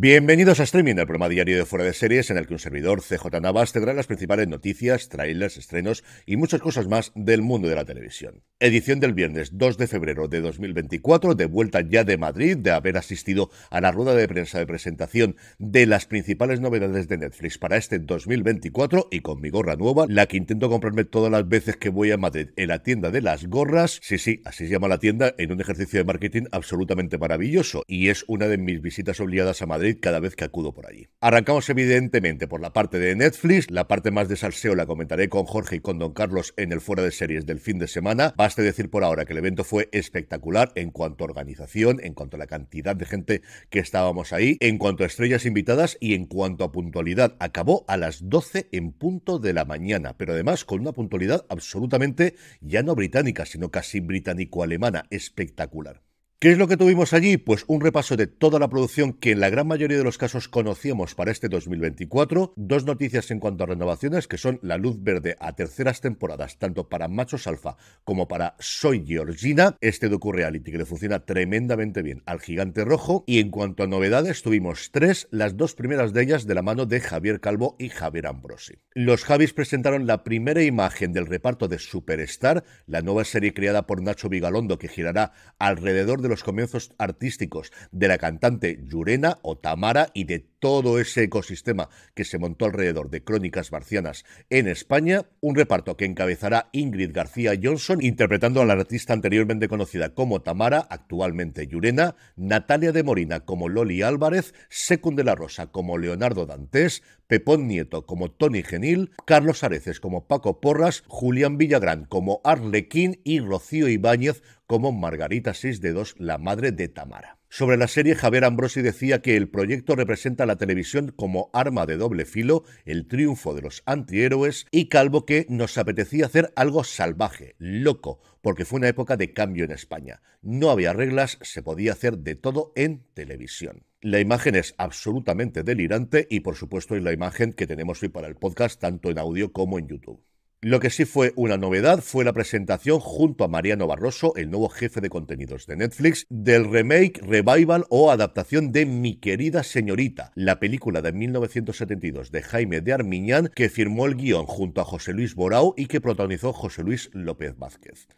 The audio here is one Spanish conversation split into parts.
Bienvenidos a Streaming, el programa diario de Fuera de Series, en el que un servidor, CJ Navas, tendrá las principales noticias, trailers, estrenos y muchas cosas más del mundo de la televisión. Edición del viernes 2 de febrero de 2024, de vuelta ya de Madrid, de haber asistido a la rueda de prensa de presentación de las principales novedades de Netflix para este 2024 y con mi gorra nueva, la que intento comprarme todas las veces que voy a Madrid, en la tienda de las gorras. Sí, sí, así se llama la tienda, en un ejercicio de marketing absolutamente maravilloso y es una de mis visitas obligadas a Madrid cada vez que acudo por allí. Arrancamos evidentemente por la parte de Netflix, la parte más de salseo la comentaré con Jorge y con Don Carlos en el fuera de series del fin de semana. Baste decir por ahora que el evento fue espectacular en cuanto a organización, en cuanto a la cantidad de gente que estábamos ahí, en cuanto a estrellas invitadas y en cuanto a puntualidad. Acabó a las 12 en punto de la mañana, pero además con una puntualidad absolutamente ya no británica, sino casi británico-alemana. Espectacular. ¿Qué es lo que tuvimos allí? Pues un repaso de toda la producción que en la gran mayoría de los casos conocíamos para este 2024, dos noticias en cuanto a renovaciones que son la luz verde a terceras temporadas tanto para Machos Alfa como para Soy Georgina, este docu-reality que le funciona tremendamente bien al gigante rojo y en cuanto a novedades tuvimos tres, las dos primeras de ellas de la mano de Javier Calvo y Javier Ambrosi. Los Javis presentaron la primera imagen del reparto de Superstar, la nueva serie creada por Nacho Vigalondo que girará alrededor de los comienzos artísticos de la cantante Yurena o Tamara y de todo ese ecosistema que se montó alrededor de Crónicas Marcianas en España, un reparto que encabezará Ingrid García Johnson interpretando a la artista anteriormente conocida como Tamara, actualmente Yurena, Natalia de Morina como Loli Álvarez, Secundela de la Rosa como Leonardo Dantes, Pepón Nieto como Tony Genil, Carlos Areces como Paco Porras, Julián Villagrán como Arlequín y Rocío Ibáñez como Margarita Sis de Dos, la madre de Tamara. Sobre la serie, Javier Ambrosi decía que el proyecto representa la televisión como arma de doble filo, el triunfo de los antihéroes y Calvo que nos apetecía hacer algo salvaje, loco, porque fue una época de cambio en España. No había reglas, se podía hacer de todo en televisión. La imagen es absolutamente delirante y por supuesto es la imagen que tenemos hoy para el podcast tanto en audio como en YouTube. Lo que sí fue una novedad fue la presentación junto a Mariano Barroso, el nuevo jefe de contenidos de Netflix, del remake, revival o adaptación de Mi querida señorita, la película de 1972 de Jaime de Armiñán que firmó el guión junto a José Luis Borao y que protagonizó José Luis López Vázquez.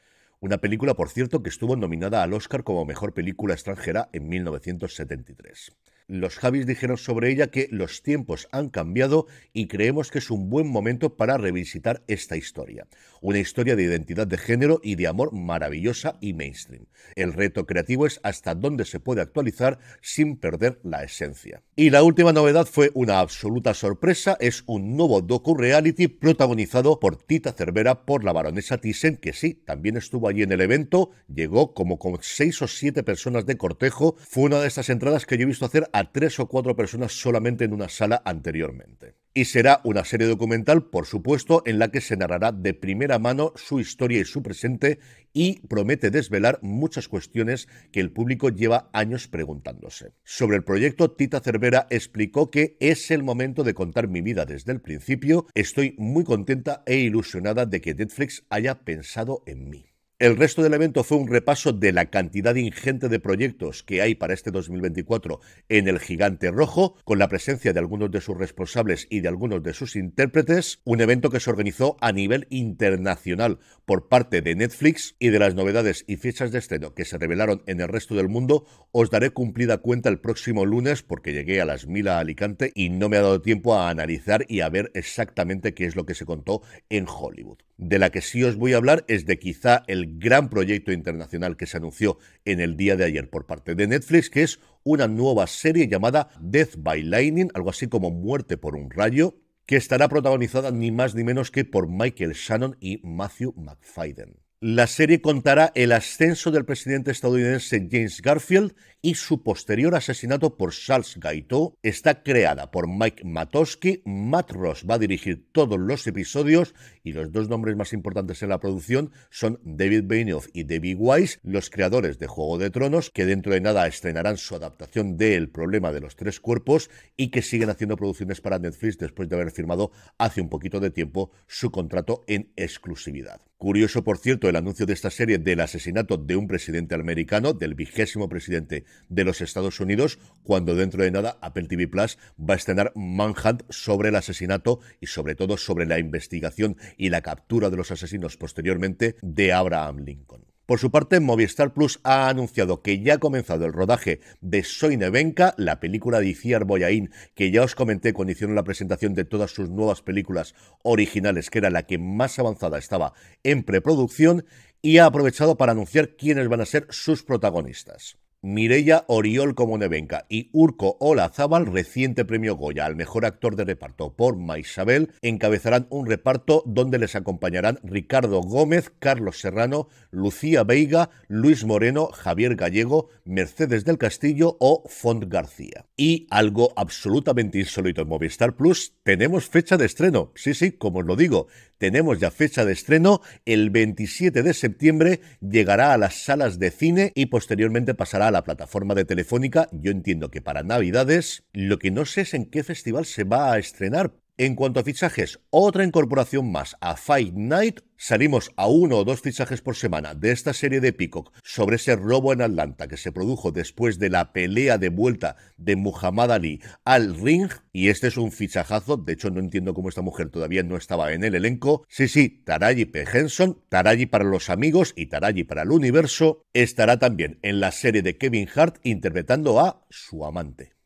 Una película, por cierto, que estuvo nominada al Oscar como Mejor Película Extranjera en 1973. Los Javis dijeron sobre ella que los tiempos han cambiado y creemos que es un buen momento para revisitar esta historia. Una historia de identidad de género y de amor maravillosa y mainstream. El reto creativo es hasta dónde se puede actualizar sin perder la esencia. Y la última novedad fue una absoluta sorpresa, es un nuevo docu-reality protagonizado por Tita Cervera por la baronesa Thyssen, que sí, también estuvo allí en el evento, llegó como con seis o siete personas de cortejo, fue una de estas entradas que yo he visto hacer tres o cuatro personas solamente en una sala anteriormente. Y será una serie documental, por supuesto, en la que se narrará de primera mano su historia y su presente y promete desvelar muchas cuestiones que el público lleva años preguntándose. Sobre el proyecto, Tita Cervera explicó que es el momento de contar mi vida desde el principio. Estoy muy contenta e ilusionada de que Netflix haya pensado en mí. El resto del evento fue un repaso de la cantidad ingente de proyectos que hay para este 2024 en el Gigante Rojo, con la presencia de algunos de sus responsables y de algunos de sus intérpretes, un evento que se organizó a nivel internacional por parte de Netflix y de las novedades y fichas de estreno que se revelaron en el resto del mundo, os daré cumplida cuenta el próximo lunes porque llegué a las mil a Alicante y no me ha dado tiempo a analizar y a ver exactamente qué es lo que se contó en Hollywood. De la que sí os voy a hablar es de quizá el gran proyecto internacional que se anunció en el día de ayer por parte de Netflix, que es una nueva serie llamada Death by Lightning, algo así como Muerte por un rayo, que estará protagonizada ni más ni menos que por Michael Shannon y Matthew McFadden. La serie contará el ascenso del presidente estadounidense James Garfield y su posterior asesinato por Charles Gaito. Está creada por Mike Matosky, Matt Ross va a dirigir todos los episodios y los dos nombres más importantes en la producción son David Benioff y David Wise, los creadores de Juego de Tronos, que dentro de nada estrenarán su adaptación de El problema de los tres cuerpos y que siguen haciendo producciones para Netflix después de haber firmado hace un poquito de tiempo su contrato en exclusividad. Curioso, por cierto, el anuncio de esta serie del asesinato de un presidente americano, del vigésimo presidente de los Estados Unidos, cuando dentro de nada Apple TV Plus va a estrenar Manhattan sobre el asesinato y sobre todo sobre la investigación y la captura de los asesinos posteriormente de Abraham Lincoln. Por su parte, Movistar Plus ha anunciado que ya ha comenzado el rodaje de Soy Nevenka, la película de Iciar Boyain, que ya os comenté cuando hicieron la presentación de todas sus nuevas películas originales, que era la que más avanzada estaba en preproducción, y ha aprovechado para anunciar quiénes van a ser sus protagonistas. Mireya Oriol como Nevenka y Urco Olazábal, reciente premio Goya al mejor actor de reparto por Maisabel, encabezarán un reparto donde les acompañarán Ricardo Gómez, Carlos Serrano, Lucía Veiga, Luis Moreno, Javier Gallego, Mercedes del Castillo o Font García. Y algo absolutamente insólito en Movistar Plus, tenemos fecha de estreno. Sí, sí, como os lo digo, tenemos ya fecha de estreno, el 27 de septiembre llegará a las salas de cine y posteriormente pasará a la plataforma de Telefónica. Yo entiendo que para Navidades, lo que no sé es en qué festival se va a estrenar, en cuanto a fichajes, otra incorporación más a Fight Night. Salimos a uno o dos fichajes por semana de esta serie de Peacock sobre ese robo en Atlanta que se produjo después de la pelea de vuelta de Muhammad Ali al ring. Y este es un fichajazo. De hecho, no entiendo cómo esta mujer todavía no estaba en el elenco. Sí, sí, Taraji P. Henson, Taraji para los amigos y Taraji para el universo, estará también en la serie de Kevin Hart interpretando a su amante.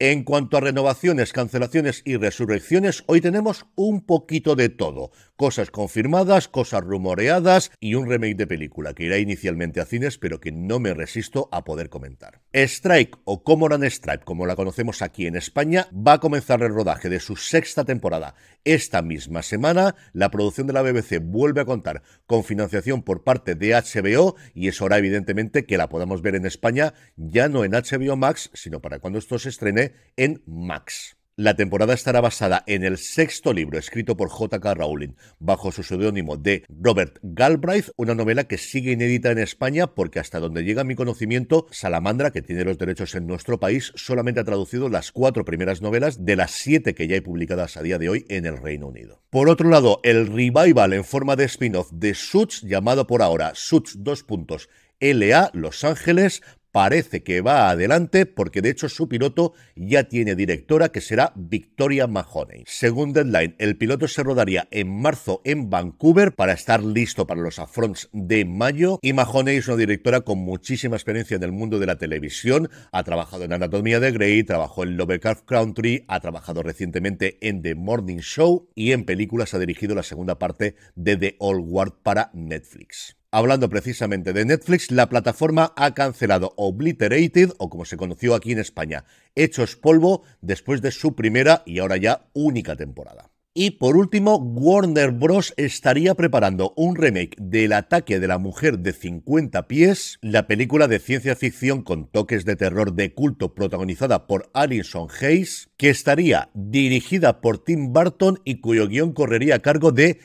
En cuanto a renovaciones, cancelaciones y resurrecciones, hoy tenemos un poquito de todo. Cosas confirmadas, cosas rumoreadas y un remake de película que irá inicialmente a cines pero que no me resisto a poder comentar. Strike o Comoran Strike, como la conocemos aquí en España, va a comenzar el rodaje de su sexta temporada. Esta misma semana, la producción de la BBC vuelve a contar con financiación por parte de HBO y es hora evidentemente que la podamos ver en España ya no en HBO Max, sino para cuando esto se estrene en Max. La temporada estará basada en el sexto libro escrito por J.K. Rowling bajo su seudónimo de Robert Galbraith, una novela que sigue inédita en España porque hasta donde llega mi conocimiento, Salamandra, que tiene los derechos en nuestro país, solamente ha traducido las cuatro primeras novelas de las siete que ya hay publicadas a día de hoy en el Reino Unido. Por otro lado, el revival en forma de spin-off de Suits, llamado por ahora Suits 2.LA Los Ángeles parece que va adelante porque de hecho su piloto ya tiene directora que será Victoria Mahoney. Según Deadline, el piloto se rodaría en marzo en Vancouver para estar listo para los affronts de mayo y Mahoney es una directora con muchísima experiencia en el mundo de la televisión, ha trabajado en Anatomía de Grey, trabajó en Lovecraft Country, ha trabajado recientemente en The Morning Show y en películas ha dirigido la segunda parte de The All World para Netflix. Hablando precisamente de Netflix, la plataforma ha cancelado Obliterated, o como se conoció aquí en España, Hechos Polvo, después de su primera y ahora ya única temporada. Y por último, Warner Bros. estaría preparando un remake del ataque de la mujer de 50 pies, la película de ciencia ficción con toques de terror de culto protagonizada por Alison Hayes, que estaría dirigida por Tim Burton y cuyo guión correría a cargo de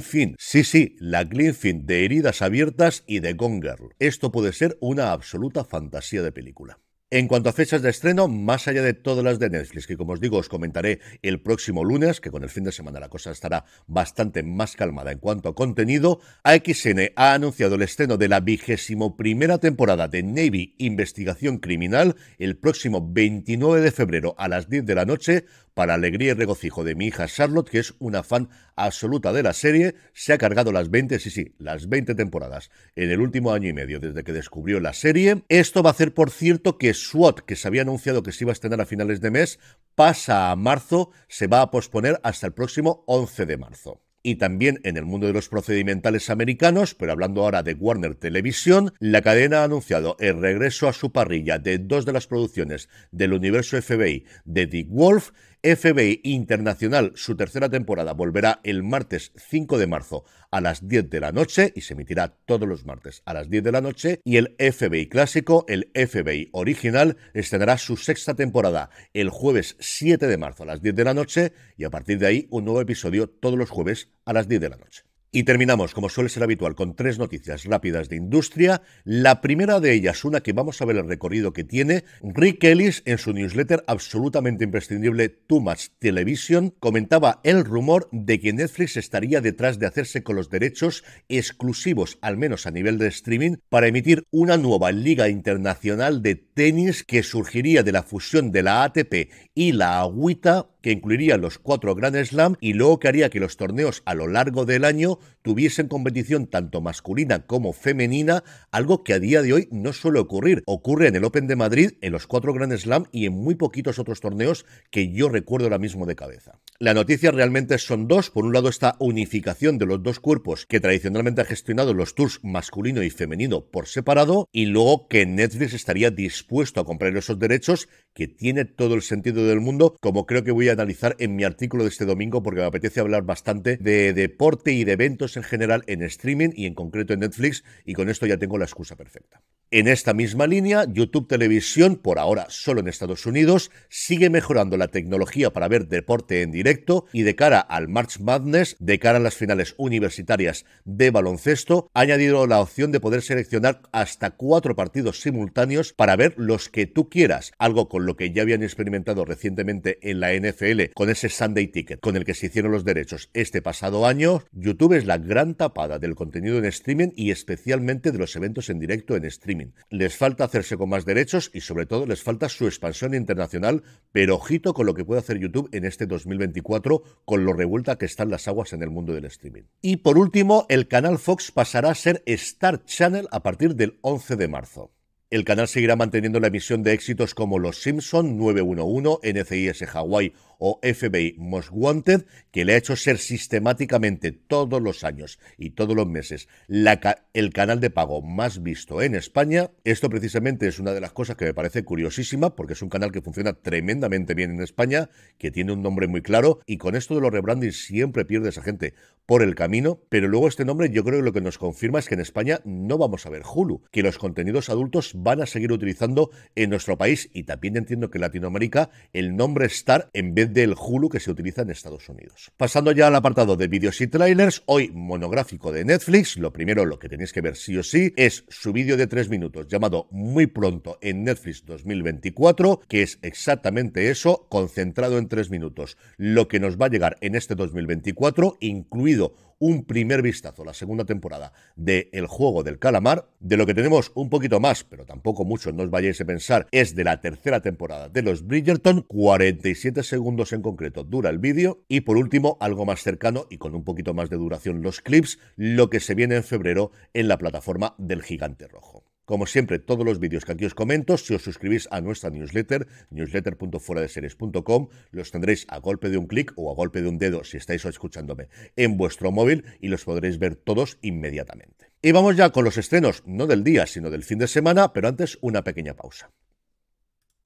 Finn. Sí, sí, la Finn de Heridas Abiertas y de Gone Girl. Esto puede ser una absoluta fantasía de película. En cuanto a fechas de estreno, más allá de todas las de Netflix, que como os digo os comentaré el próximo lunes, que con el fin de semana la cosa estará bastante más calmada en cuanto a contenido, AXN ha anunciado el estreno de la vigésimo primera temporada de Navy Investigación Criminal el próximo 29 de febrero a las 10 de la noche para alegría y regocijo de mi hija Charlotte, que es una fan absoluta de la serie, se ha cargado las 20, sí, sí, las 20 temporadas en el último año y medio desde que descubrió la serie. Esto va a hacer, por cierto, que SWAT, que se había anunciado que se iba a estrenar a finales de mes, pasa a marzo, se va a posponer hasta el próximo 11 de marzo y también en el mundo de los procedimentales americanos, pero hablando ahora de Warner Televisión, la cadena ha anunciado el regreso a su parrilla de dos de las producciones del universo FBI de Dick Wolf FBI Internacional, su tercera temporada, volverá el martes 5 de marzo a las 10 de la noche y se emitirá todos los martes a las 10 de la noche. Y el FBI clásico, el FBI original, estrenará su sexta temporada el jueves 7 de marzo a las 10 de la noche y a partir de ahí un nuevo episodio todos los jueves a las 10 de la noche. Y terminamos, como suele ser habitual, con tres noticias rápidas de industria. La primera de ellas, una que vamos a ver el recorrido que tiene, Rick Ellis en su newsletter absolutamente imprescindible Too Much Television comentaba el rumor de que Netflix estaría detrás de hacerse con los derechos exclusivos, al menos a nivel de streaming, para emitir una nueva liga internacional de tenis que surgiría de la fusión de la ATP y la Agüita, que incluiría los cuatro Grand Slam y luego que haría que los torneos a lo largo del año tuviesen competición tanto masculina como femenina, algo que a día de hoy no suele ocurrir. Ocurre en el Open de Madrid, en los cuatro Grand Slam y en muy poquitos otros torneos que yo recuerdo ahora mismo de cabeza. La noticia realmente son dos. Por un lado, esta unificación de los dos cuerpos que tradicionalmente ha gestionado los tours masculino y femenino por separado, y luego que Netflix estaría dispuesto a comprar esos derechos que tiene todo el sentido del mundo, como creo que voy a analizar en mi artículo de este domingo, porque me apetece hablar bastante de deporte y de eventos en general en streaming y en concreto en Netflix, y con esto ya tengo la excusa perfecta. En esta misma línea, YouTube Televisión, por ahora solo en Estados Unidos, sigue mejorando la tecnología para ver deporte en directo y de cara al March Madness, de cara a las finales universitarias de baloncesto, ha añadido la opción de poder seleccionar hasta cuatro partidos simultáneos para ver los que tú quieras, algo con lo que ya habían experimentado recientemente en la NFL con ese Sunday Ticket con el que se hicieron los derechos este pasado año. YouTube es la gran tapada del contenido en streaming y especialmente de los eventos en directo en streaming les falta hacerse con más derechos y sobre todo les falta su expansión internacional, pero ojito con lo que puede hacer YouTube en este 2024 con lo revuelta que están las aguas en el mundo del streaming. Y por último, el canal Fox pasará a ser Star Channel a partir del 11 de marzo. El canal seguirá manteniendo la emisión de éxitos como Los Simpson, 911, NCIS Hawaii o FBI Most Wanted, que le ha hecho ser sistemáticamente todos los años y todos los meses el canal de pago más visto en España. Esto precisamente es una de las cosas que me parece curiosísima, porque es un canal que funciona tremendamente bien en España, que tiene un nombre muy claro, y con esto de los rebrandings siempre pierdes a gente por el camino, pero luego este nombre yo creo que lo que nos confirma es que en España no vamos a ver Hulu, que los contenidos adultos van a seguir utilizando en nuestro país y también entiendo que en Latinoamérica el nombre Star en vez del Hulu que se utiliza en Estados Unidos. Pasando ya al apartado de vídeos y trailers, hoy monográfico de Netflix, lo primero lo que tenéis que ver sí o sí es su vídeo de tres minutos llamado Muy pronto en Netflix 2024, que es exactamente eso, concentrado en tres minutos, lo que nos va a llegar en este 2024, incluido un primer vistazo la segunda temporada de El Juego del Calamar. De lo que tenemos un poquito más, pero tampoco mucho, no os vayáis a pensar, es de la tercera temporada de los Bridgerton. 47 segundos en concreto dura el vídeo. Y por último, algo más cercano y con un poquito más de duración los clips, lo que se viene en febrero en la plataforma del Gigante Rojo. Como siempre, todos los vídeos que aquí os comento, si os suscribís a nuestra newsletter, newsletter.fueradeseries.com, los tendréis a golpe de un clic o a golpe de un dedo, si estáis escuchándome, en vuestro móvil y los podréis ver todos inmediatamente. Y vamos ya con los estrenos, no del día, sino del fin de semana, pero antes una pequeña pausa.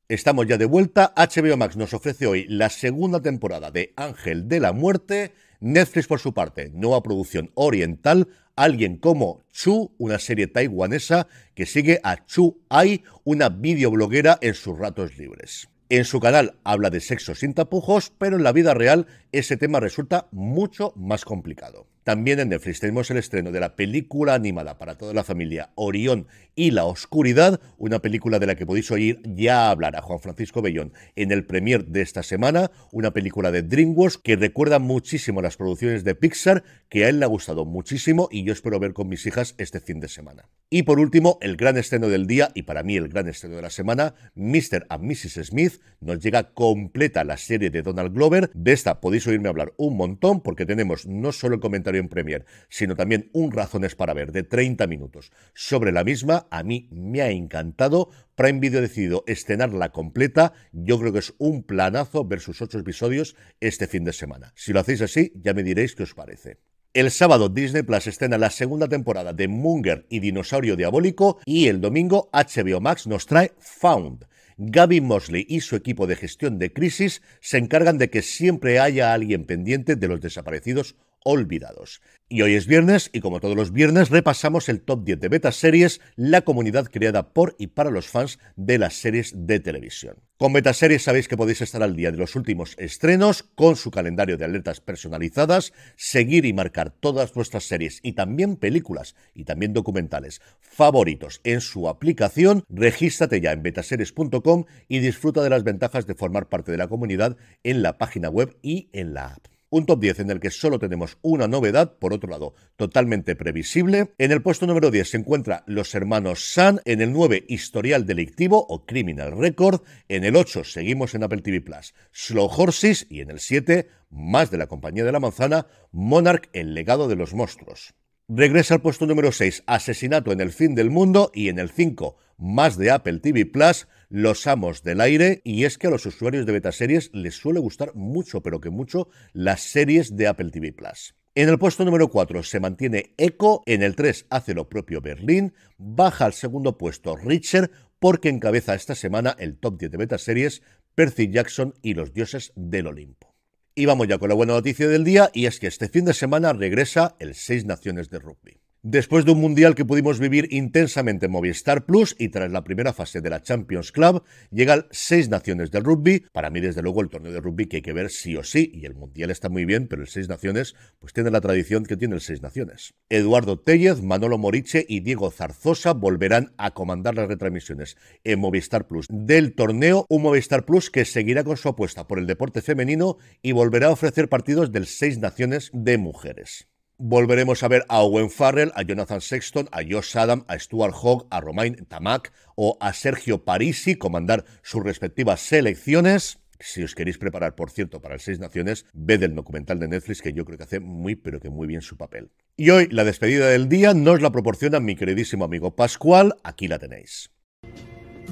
Estamos ya de vuelta, HBO Max nos ofrece hoy la segunda temporada de Ángel de la Muerte, Netflix por su parte, nueva producción oriental, alguien como Chu, una serie taiwanesa que sigue a Chu Ai, una videobloguera en sus ratos libres. En su canal habla de sexo sin tapujos, pero en la vida real ese tema resulta mucho más complicado. También en Netflix tenemos el estreno de la película animada para toda la familia Orión y La Oscuridad, una película de la que podéis oír ya hablar a Juan Francisco Bellón en el premier de esta semana, una película de DreamWorks que recuerda muchísimo las producciones de Pixar, que a él le ha gustado muchísimo y yo espero ver con mis hijas este fin de semana. Y por último, el gran estreno del día y para mí el gran estreno de la semana, Mr. and Mrs. Smith, nos llega completa la serie de Donald Glover. De esta podéis oírme hablar un montón porque tenemos no solo el comentario en premier, sino también un razones para ver de 30 minutos sobre la misma a mí me ha encantado. Prime Video ha decidido escenarla completa. Yo creo que es un planazo ver sus ocho episodios este fin de semana. Si lo hacéis así, ya me diréis qué os parece. El sábado Disney Plus escena la segunda temporada de Munger y Dinosaurio Diabólico y el domingo HBO Max nos trae Found. Gaby Mosley y su equipo de gestión de crisis se encargan de que siempre haya alguien pendiente de los desaparecidos olvidados. Y hoy es viernes y como todos los viernes repasamos el top 10 de Betaseries, la comunidad creada por y para los fans de las series de televisión. Con Betaseries sabéis que podéis estar al día de los últimos estrenos, con su calendario de alertas personalizadas, seguir y marcar todas vuestras series y también películas y también documentales favoritos en su aplicación. Regístrate ya en betaseries.com y disfruta de las ventajas de formar parte de la comunidad en la página web y en la app. Un top 10 en el que solo tenemos una novedad, por otro lado, totalmente previsible. En el puesto número 10 se encuentra Los Hermanos san en el 9 Historial Delictivo o Criminal Record, en el 8 seguimos en Apple TV Plus Slow Horses y en el 7, más de la compañía de la manzana, Monarch, el legado de los monstruos. Regresa al puesto número 6, Asesinato en el fin del mundo y en el 5, más de Apple TV Plus, los amos del aire, y es que a los usuarios de beta series les suele gustar mucho, pero que mucho, las series de Apple TV Plus. En el puesto número 4 se mantiene Echo, en el 3 hace lo propio Berlín, baja al segundo puesto Richard porque encabeza esta semana el top 10 de beta series Percy Jackson y los dioses del Olimpo. Y vamos ya con la buena noticia del día y es que este fin de semana regresa el 6 Naciones de Rugby. Después de un mundial que pudimos vivir intensamente en Movistar Plus y tras la primera fase de la Champions Club, el seis naciones del rugby. Para mí, desde luego, el torneo de rugby que hay que ver sí o sí, y el mundial está muy bien, pero el seis naciones, pues tiene la tradición que tiene el seis naciones. Eduardo Tellez, Manolo Moriche y Diego Zarzosa volverán a comandar las retransmisiones en Movistar Plus del torneo, un Movistar Plus que seguirá con su apuesta por el deporte femenino y volverá a ofrecer partidos del seis naciones de mujeres volveremos a ver a Owen Farrell, a Jonathan Sexton, a Josh Adam, a Stuart Hogg, a Romain Tamak o a Sergio Parisi comandar sus respectivas selecciones. Si os queréis preparar, por cierto, para el Seis Naciones, ved el documental de Netflix que yo creo que hace muy, pero que muy bien su papel. Y hoy la despedida del día nos la proporciona mi queridísimo amigo Pascual. Aquí la tenéis.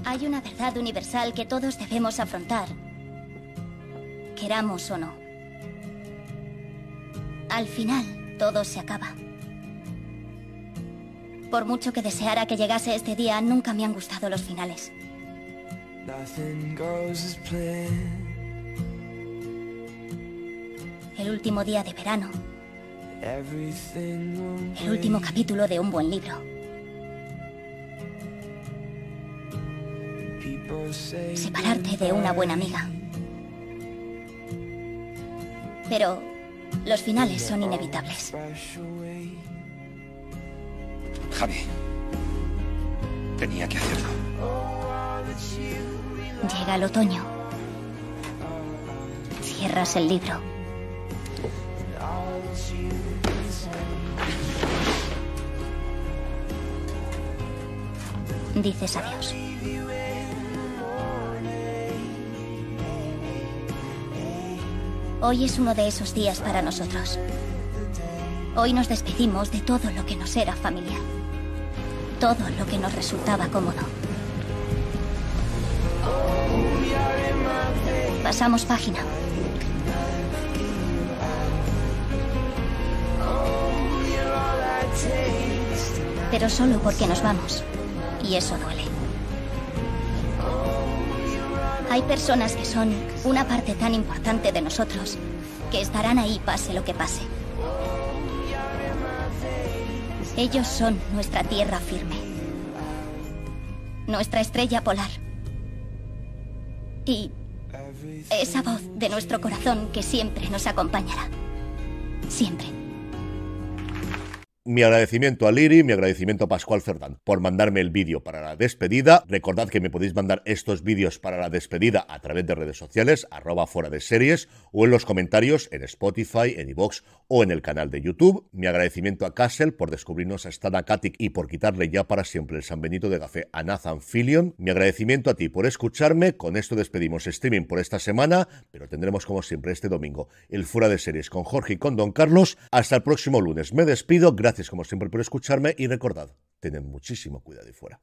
Hay una verdad universal que todos debemos afrontar, queramos o no. Al final, todo se acaba. Por mucho que deseara que llegase este día, nunca me han gustado los finales. El último día de verano. El último capítulo de un buen libro. Separarte de una buena amiga. Pero los finales son inevitables. Javi, tenía que hacerlo. Llega el otoño. Cierras el libro. Dices adiós. Hoy es uno de esos días para nosotros. Hoy nos despedimos de todo lo que nos era familiar. Todo lo que nos resultaba cómodo. Pasamos página. Pero solo porque nos vamos. Y eso duele. Hay personas que son una parte tan importante de nosotros que estarán ahí pase lo que pase. Ellos son nuestra tierra firme, nuestra estrella polar y esa voz de nuestro corazón que siempre nos acompañará. Siempre mi agradecimiento a Liri, mi agradecimiento a Pascual Cerdán por mandarme el vídeo para la despedida. Recordad que me podéis mandar estos vídeos para la despedida a través de redes sociales, arroba fuera de series, o en los comentarios en Spotify, en iVox o en el canal de YouTube. Mi agradecimiento a Castle por descubrirnos a Stana y por quitarle ya para siempre el San Benito de Café a Nathan Filion. Mi agradecimiento a ti por escucharme. Con esto despedimos streaming por esta semana, pero tendremos como siempre este domingo el fuera de series con Jorge y con Don Carlos. Hasta el próximo lunes. Me despido. Gracias Gracias como siempre por escucharme y recordad, tened muchísimo cuidado y fuera.